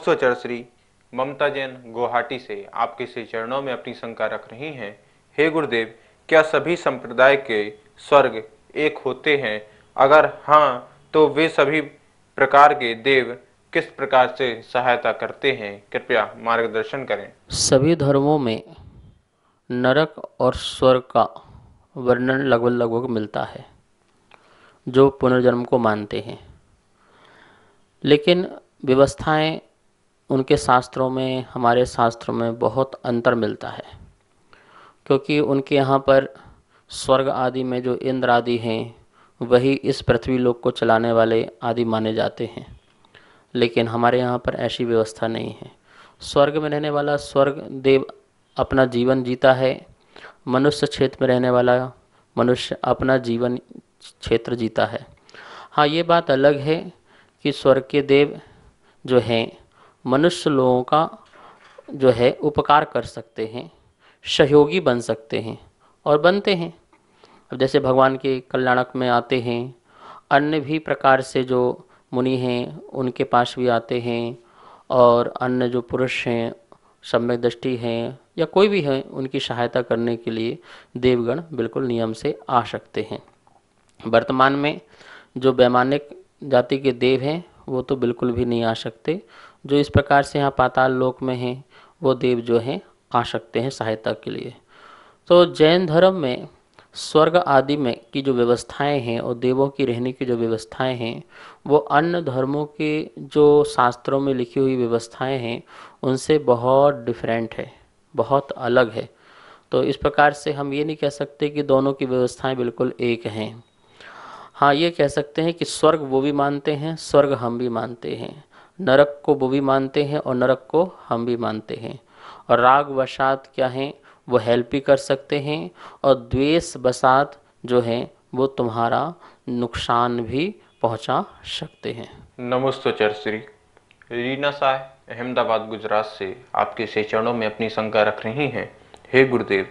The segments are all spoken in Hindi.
चर चरश्री ममता जैन गुवाहाटी से आपके श्री चरणों में अपनी शंका रख रही हैं हे गुरुदेव क्या सभी संप्रदाय के स्वर्ग एक होते हैं अगर हाँ तो वे सभी प्रकार के देव किस प्रकार से सहायता करते हैं कृपया मार्गदर्शन करें सभी धर्मों में नरक और स्वर्ग का वर्णन लगभग लगभग मिलता है जो पुनर्जन्म को मानते हैं लेकिन व्यवस्थाएं उनके शास्त्रों में हमारे शास्त्रों में बहुत अंतर मिलता है क्योंकि उनके यहाँ पर स्वर्ग आदि में जो इंद्र आदि हैं वही इस पृथ्वी लोक को चलाने वाले आदि माने जाते हैं लेकिन हमारे यहाँ पर ऐसी व्यवस्था नहीं है स्वर्ग में रहने वाला स्वर्ग देव अपना जीवन जीता है मनुष्य क्षेत्र में रहने वाला मनुष्य अपना जीवन क्षेत्र जीता है हाँ ये बात अलग है कि स्वर्ग के देव जो हैं मनुष्य लोगों का जो है उपकार कर सकते हैं सहयोगी बन सकते हैं और बनते हैं अब जैसे भगवान के कल्याणक में आते हैं अन्य भी प्रकार से जो मुनि हैं उनके पास भी आते हैं और अन्य जो पुरुष हैं सम्यक दृष्टि हैं या कोई भी है उनकी सहायता करने के लिए देवगण बिल्कुल नियम से आ सकते हैं वर्तमान में जो वैमानिक जाति के देव हैं वो तो बिल्कुल भी नहीं आ सकते जो इस प्रकार से यहाँ पाताल लोक में हैं वो देव जो हैं आ सकते हैं सहायता के लिए तो जैन धर्म में स्वर्ग आदि में की जो व्यवस्थाएं हैं और देवों की रहने की जो व्यवस्थाएं हैं वो अन्य धर्मों के जो शास्त्रों में लिखी हुई व्यवस्थाएं हैं उनसे बहुत डिफरेंट है बहुत अलग है तो इस प्रकार से हम ये नहीं कह सकते कि दोनों की व्यवस्थाएं बिल्कुल एक हैं हाँ ये कह सकते हैं कि स्वर्ग वो भी मानते हैं स्वर्ग हम भी मानते हैं नरक को वो भी मानते हैं और नरक को हम भी मानते हैं और राग वसात क्या है वो हेल्प भी कर सकते हैं और द्वेष वसात जो है वो तुम्हारा नुकसान भी पहुंचा सकते हैं नमस्ते चर श्री रीना साय अहमदाबाद गुजरात से आपके चरणों में अपनी शंका रख रही हैं हे गुरुदेव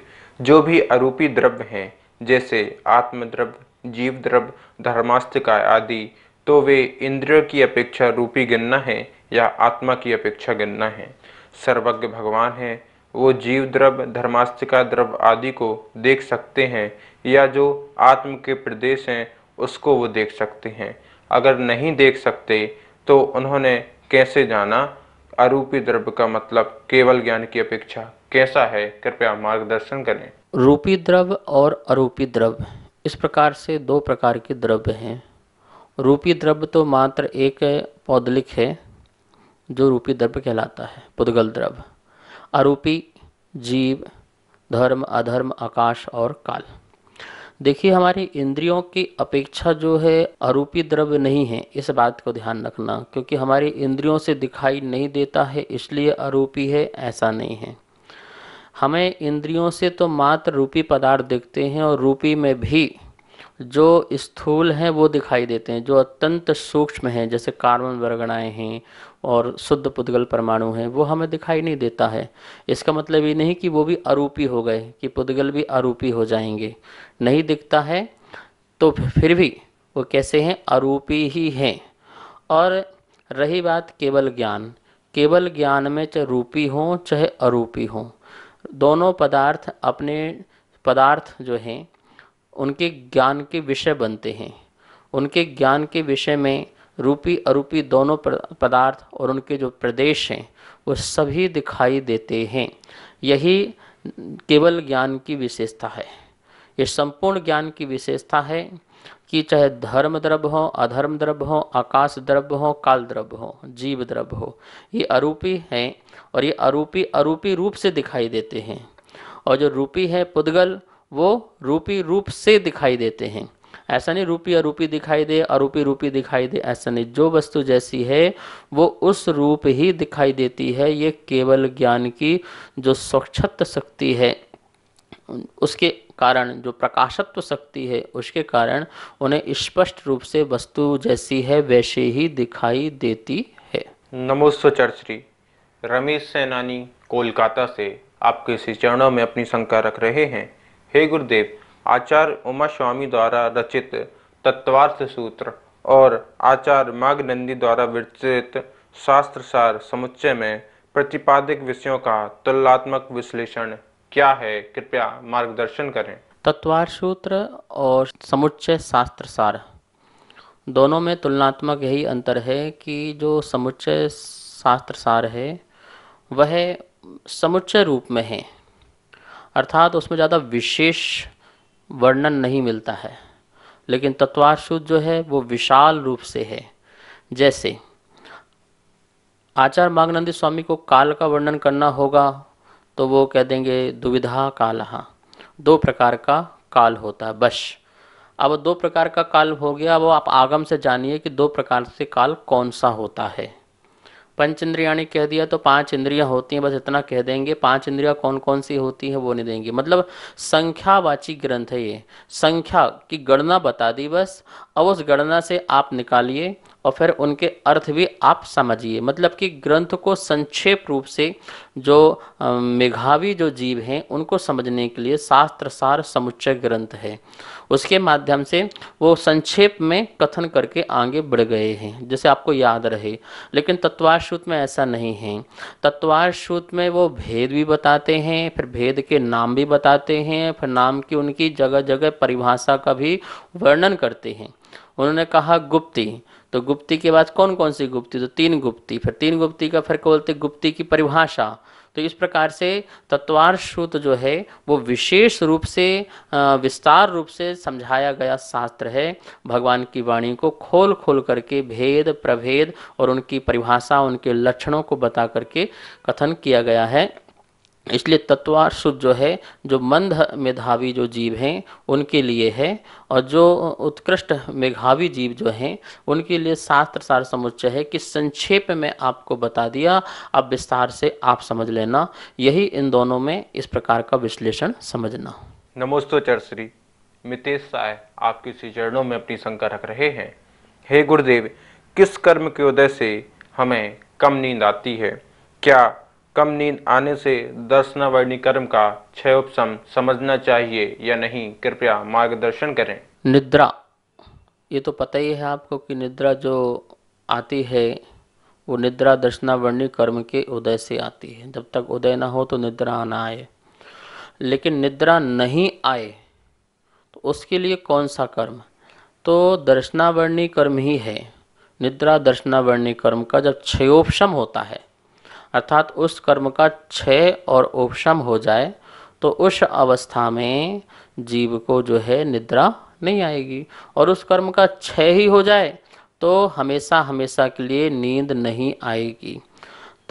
जो भी आरोपी द्रव्य हैं जैसे आत्मद्रव्य जीव द्रव्य धर्मास्तिका आदि तो वे इंद्रियों की अपेक्षा रूपी गणना है या आत्मा की अपेक्षा गणना है सर्वज्ञ भगवान है वो जीव द्रव्य धर्मास्तिका द्रव आदि को देख सकते हैं या जो आत्म के प्रदेश हैं उसको वो देख सकते हैं अगर नहीं देख सकते तो उन्होंने कैसे जाना अरूपी द्रव्य का मतलब केवल ज्ञान की अपेक्षा कैसा है कृपया मार्गदर्शन करें रूपी द्रव्य और अरूपी द्रव्य इस प्रकार से दो प्रकार के द्रव्य हैं रूपी द्रव्य तो मात्र एक पौदलिक है जो रूपी द्रव्य कहलाता है पुद्गल द्रव्य अरूपी जीव धर्म अधर्म आकाश और काल देखिए हमारी इंद्रियों की अपेक्षा जो है अरूपी द्रव्य नहीं है इस बात को ध्यान रखना क्योंकि हमारी इंद्रियों से दिखाई नहीं देता है इसलिए अरूपी है ऐसा नहीं है हमें इंद्रियों से तो मात्र रूपी पदार्थ देखते हैं और रूपी में भी जो स्थूल हैं वो दिखाई देते हैं जो अत्यंत सूक्ष्म हैं जैसे कार्बन वर्गणाएँ हैं और शुद्ध पुद्गल परमाणु हैं वो हमें दिखाई नहीं देता है इसका मतलब ये नहीं कि वो भी अरूपी हो गए कि पुद्गल भी अरूपी हो जाएंगे नहीं दिखता है तो फिर भी वो कैसे हैं अरूपी ही हैं और रही बात केवल ज्ञान केवल ज्ञान में चाहे रूपी हों चाहे अरूपी हों दोनों पदार्थ अपने पदार्थ जो हैं उनके ज्ञान के विषय बनते हैं उनके ज्ञान के विषय में रूपी अरूपी दोनों पदार्थ और उनके जो प्रदेश हैं वो सभी दिखाई देते हैं यही केवल ज्ञान की विशेषता है ये संपूर्ण ज्ञान की विशेषता है कि चाहे धर्म द्रव्य हो अधर्म द्रव्य हो आकाश द्रव्य हो काल द्रव्य हो जीव द्रव्य हो ये अरूपी हैं और ये अरूपी अरूपी रूप से दिखाई देते हैं और जो रूपी है पुद्गल वो रूपी रूप से दिखाई देते हैं ऐसा नहीं रूपी अरूपी दिखाई दे अरूपी रूपी दिखाई दे ऐसा नहीं जो वस्तु जैसी है वो उस रूप ही दिखाई देती है ये केवल ज्ञान की जो स्वच्छत शक्ति है उसके कारण जो प्रकाशत्व शक्ति है उसके कारण उन्हें स्पष्ट रूप से वस्तु जैसी है वैसे ही दिखाई देती है नमोस्व चर्चरी रमेश सेनानी कोलकाता से आपके इसी चरणों में अपनी शंका रख रहे हैं हे गुरुदेव आचार्य उमा स्वामी द्वारा रचित तत्वार्थ सूत्र और आचार्य माघनंदी द्वारा विरचित सार समुच्चय में प्रतिपादित विषयों का तुलनात्मक विश्लेषण क्या है कृपया मार्गदर्शन करें तत्वार सूत्र और समुच्चय सार दोनों में तुलनात्मक यही अंतर है कि जो समुच्चय सार है वह समुच्चय रूप में है अर्थात उसमें ज़्यादा विशेष वर्णन नहीं मिलता है लेकिन तत्वाशुद्ध जो है वो विशाल रूप से है जैसे आचार्य मागनंदी स्वामी को काल का वर्णन करना होगा तो वो कह देंगे दुविधा कालहा दो प्रकार का काल होता है बश अब दो प्रकार का काल हो गया अब आप आगम से जानिए कि दो प्रकार से काल कौन सा होता है पंच इंद्रियाणी कह दिया तो पांच इंद्रियां होती हैं बस इतना कह देंगे पांच इंद्रियां कौन कौन सी होती है वो नहीं देंगे मतलब संख्यावाची ग्रंथ है ये संख्या की गणना बता दी बस अब उस गणना से आप निकालिए और फिर उनके अर्थ भी आप समझिए मतलब कि ग्रंथ को संक्षेप रूप से जो मेघावी जो जीव हैं उनको समझने के लिए शास्त्र सार समुच्चय ग्रंथ है उसके माध्यम से वो संक्षेप में कथन करके आगे बढ़ गए हैं जैसे आपको याद रहे लेकिन तत्वाश्रुत में ऐसा नहीं है तत्वाश्रुत में वो भेद भी बताते हैं फिर भेद के नाम भी बताते हैं फिर नाम की उनकी जगह जगह परिभाषा का भी वर्णन करते हैं उन्होंने कहा गुप्ती तो गुप्ती के बाद कौन कौन सी गुप्ती तो तीन गुप्ती फिर तीन गुप्ती का फिर क्या बोलते गुप्ती की परिभाषा तो इस प्रकार से तत्वार श्रुत जो है वो विशेष रूप से विस्तार रूप से समझाया गया शास्त्र है भगवान की वाणी को खोल खोल करके भेद प्रभेद और उनकी परिभाषा उनके लक्षणों को बता करके कथन किया गया है इसलिए तत्वार शुद्ध जो है जो मंद मेधावी जो जीव हैं उनके लिए है और जो उत्कृष्ट मेघावी जीव जो हैं उनके लिए शास्त्र सार समुच्चय है कि संक्षेप में आपको बता दिया अब विस्तार से आप समझ लेना यही इन दोनों में इस प्रकार का विश्लेषण समझना नमोस्तो चरश्री मितेश साय आप किसी चरणों में अपनी शंका रख रहे हैं हे गुरुदेव किस कर्म के उदय से हमें कम नींद आती है क्या कम नींद आने से दर्शना कर्म का क्षय उपशम समझना चाहिए या नहीं कृपया मार्गदर्शन करें निद्रा ये तो पता ही है आपको कि निद्रा जो आती है वो निद्रा दर्शना वर्णी कर्म के उदय से आती है जब तक उदय ना हो तो निद्रा आना आए लेकिन निद्रा नहीं आए तो उसके लिए कौन सा कर्म तो दर्शनावर्णी कर्म ही है निद्रा दर्शनावर्णी कर्म का जब क्षयोपशम होता है अर्थात उस कर्म का क्षय और उपशम हो जाए तो उस अवस्था में जीव को जो है निद्रा नहीं आएगी और उस कर्म का क्षय ही हो जाए तो हमेशा हमेशा के लिए नींद नहीं आएगी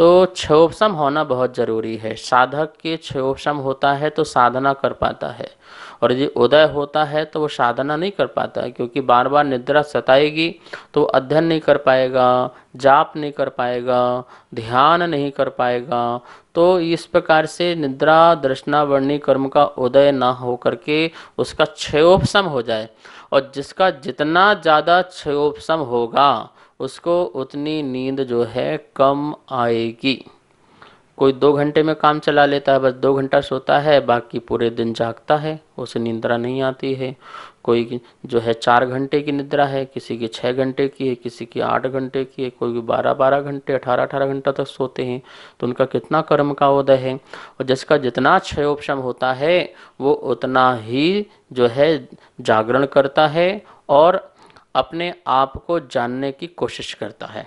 तो क्षोभसम होना बहुत ज़रूरी है साधक के क्षोभसम होता है तो साधना कर पाता है और यदि उदय होता है तो वो साधना नहीं कर पाता क्योंकि बार बार निद्रा सताएगी तो अध्ययन नहीं कर पाएगा जाप नहीं कर पाएगा ध्यान नहीं कर पाएगा तो इस प्रकार से निद्रा दृष्णा वर्णी कर्म का उदय ना हो करके उसका क्षयोपम हो जाए और जिसका जितना ज़्यादा क्षयोपम होगा उसको उतनी नींद जो है कम आएगी कोई दो घंटे में काम चला लेता है बस दो घंटा सोता है बाकी पूरे दिन जागता है उसे निंद्रा नहीं आती है कोई जो है चार घंटे की निद्रा है किसी की छः घंटे की है किसी की आठ घंटे की है कोई बारह बारह घंटे अठारह अठारह घंटा तक सोते हैं तो उनका कितना कर्म का उदय है और जिसका जितना उपशम होता है वो उतना ही जो है जागरण करता है और अपने आप को जानने की कोशिश करता है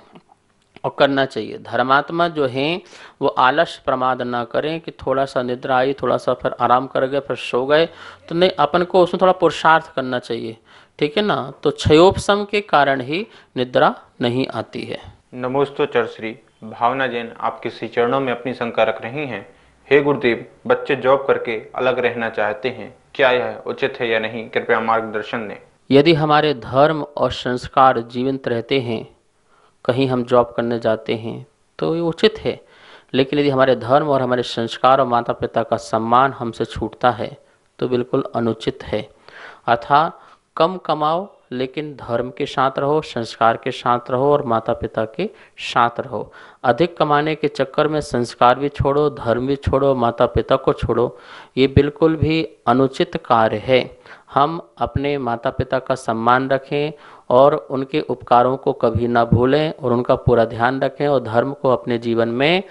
और करना चाहिए धर्मात्मा जो हैं वो आलस प्रमाद ना करें कि थोड़ा सा निद्रा आई थोड़ा सा फिर आराम कर गए फिर सो गए तो नहीं अपन को उसमें थोड़ा पुरुषार्थ करना चाहिए ठीक है ना तो क्षयोपम के कारण ही निद्रा नहीं आती है नमोस्तो चरश्री भावना जैन आपके श्री चरणों में अपनी शंका रख रही हैं हे गुरुदेव बच्चे जॉब करके अलग रहना चाहते हैं क्या यह उचित है या नहीं कृपया मार्गदर्शन दें यदि हमारे धर्म और संस्कार जीवंत रहते हैं कहीं हम जॉब करने जाते हैं तो ये उचित है लेकिन यदि हमारे धर्म और हमारे संस्कार और माता पिता का सम्मान हमसे छूटता है तो बिल्कुल अनुचित है अर्थात कम कमाओ लेकिन धर्म के साथ रहो संस्कार के साथ रहो और माता पिता के साथ रहो अधिक कमाने के चक्कर में संस्कार भी छोड़ो धर्म भी छोड़ो माता पिता को छोड़ो ये बिल्कुल भी अनुचित कार्य है हम अपने माता पिता का सम्मान रखें और उनके उपकारों को कभी ना भूलें और उनका पूरा ध्यान रखें और धर्म को अपने जीवन में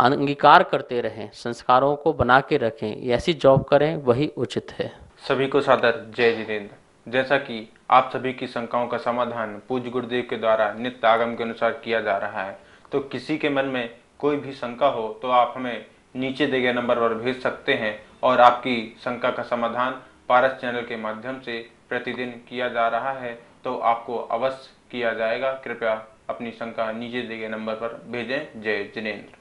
अंगीकार करते रहें संस्कारों को बना के रखें ऐसी जॉब करें वही उचित है सभी को सादर जय जितेंद्र जैसा कि आप सभी की शंकाओं का समाधान पूज्य गुरुदेव के द्वारा नित्य आगम के अनुसार किया जा रहा है तो किसी के मन में कोई भी शंका हो तो आप हमें नीचे दिए गए नंबर पर भेज सकते हैं और आपकी शंका का समाधान पारस चैनल के माध्यम से प्रतिदिन किया जा रहा है तो आपको अवश्य किया जाएगा कृपया अपनी शंका नीचे दिए गए नंबर पर भेजें जय जिनेन्द्र